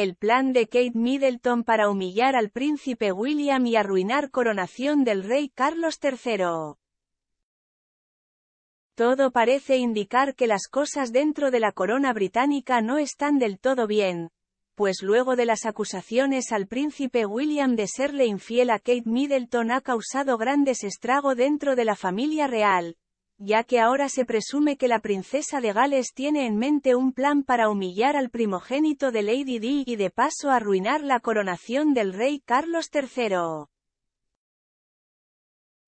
El plan de Kate Middleton para humillar al príncipe William y arruinar coronación del rey Carlos III. Todo parece indicar que las cosas dentro de la corona británica no están del todo bien, pues luego de las acusaciones al príncipe William de serle infiel a Kate Middleton ha causado grandes estrago dentro de la familia real, ya que ahora se presume que la princesa de Gales tiene en mente un plan para humillar al primogénito de Lady Di y de paso arruinar la coronación del rey Carlos III.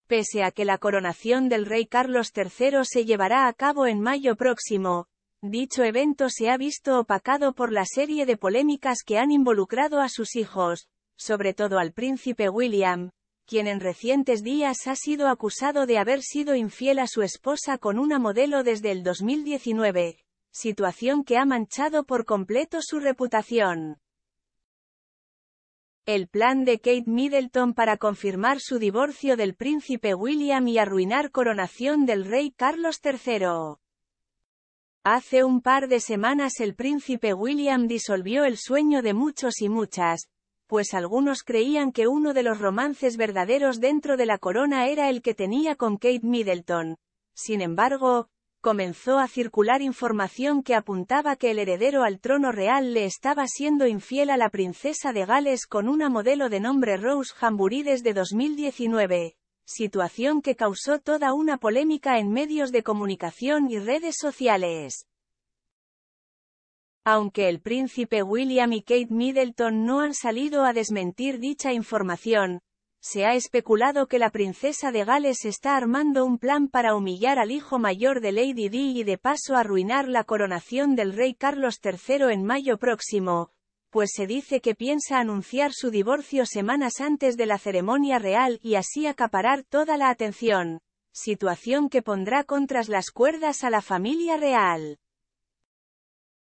Pese a que la coronación del rey Carlos III se llevará a cabo en mayo próximo, dicho evento se ha visto opacado por la serie de polémicas que han involucrado a sus hijos, sobre todo al príncipe William, quien en recientes días ha sido acusado de haber sido infiel a su esposa con una modelo desde el 2019, situación que ha manchado por completo su reputación. El plan de Kate Middleton para confirmar su divorcio del príncipe William y arruinar coronación del rey Carlos III. Hace un par de semanas el príncipe William disolvió el sueño de muchos y muchas, pues algunos creían que uno de los romances verdaderos dentro de la corona era el que tenía con Kate Middleton. Sin embargo, comenzó a circular información que apuntaba que el heredero al trono real le estaba siendo infiel a la princesa de Gales con una modelo de nombre Rose Hamburí desde 2019, situación que causó toda una polémica en medios de comunicación y redes sociales. Aunque el príncipe William y Kate Middleton no han salido a desmentir dicha información, se ha especulado que la princesa de Gales está armando un plan para humillar al hijo mayor de Lady Di y de paso arruinar la coronación del rey Carlos III en mayo próximo, pues se dice que piensa anunciar su divorcio semanas antes de la ceremonia real y así acaparar toda la atención, situación que pondrá contra las cuerdas a la familia real.